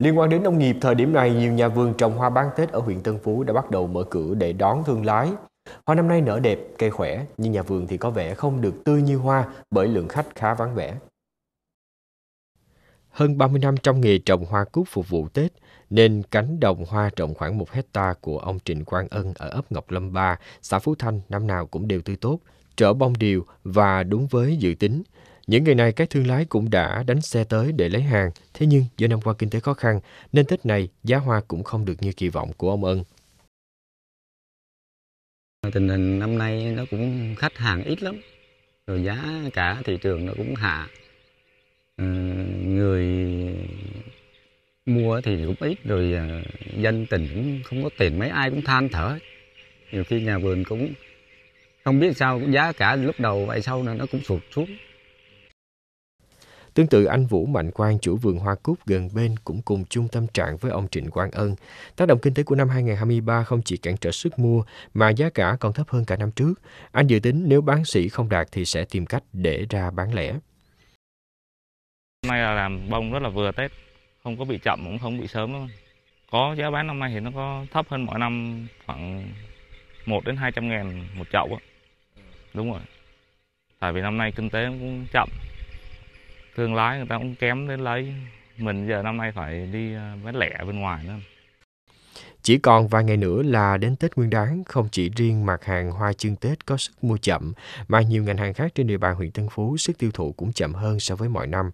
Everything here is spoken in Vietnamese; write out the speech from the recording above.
Liên quan đến nông nghiệp, thời điểm này nhiều nhà vườn trồng hoa bán Tết ở huyện Tân Phú đã bắt đầu mở cửa để đón thương lái. Hoa năm nay nở đẹp, cây khỏe, nhưng nhà vườn thì có vẻ không được tươi như hoa bởi lượng khách khá vắng vẻ. Hơn 30 năm trong nghề trồng hoa cúc phục vụ Tết, nên cánh đồng hoa rộng khoảng 1 hecta của ông Trịnh Quang Ân ở ấp Ngọc Lâm Ba, xã Phú Thanh năm nào cũng đều tươi tốt, trở bông điều và đúng với dự tính. Những ngày này các thương lái cũng đã đánh xe tới để lấy hàng, thế nhưng do năm qua kinh tế khó khăn nên Tết này giá hoa cũng không được như kỳ vọng của ông Ân. Tình hình năm nay nó cũng khách hàng ít lắm, rồi giá cả thị trường nó cũng hạ. Ừ, người mua thì cũng ít rồi ờ, dân tình cũng không có tiền mấy ai cũng than thở nhiều khi nhà vườn cũng không biết sao giá cả lúc đầu vậy sau nó cũng sụt xuống Tương tự anh Vũ Mạnh Quang, chủ vườn hoa cúc gần bên cũng cùng chung tâm trạng với ông Trịnh Quang Ân. Tác động kinh tế của năm 2023 không chỉ cản trở sức mua mà giá cả còn thấp hơn cả năm trước. Anh dự tính nếu bán sỉ không đạt thì sẽ tìm cách để ra bán lẻ. Hôm nay là làm bông rất là vừa Tết, không có bị chậm cũng không bị sớm đâu. Có giá bán năm nay thì nó có thấp hơn mọi năm khoảng 1 đến 200 ngàn một chậu. Đó. Đúng rồi. Tại vì năm nay kinh tế cũng chậm, thương lái người ta cũng kém đến lấy mình giờ năm nay phải đi ờ, bán lẻ bên ngoài nữa chỉ còn vài ngày nữa là đến Tết Nguyên đán, không chỉ riêng mặt hàng hoa chương Tết có sức mua chậm, mà nhiều ngành hàng khác trên địa bàn huyện Tân Phú sức tiêu thụ cũng chậm hơn so với mọi năm.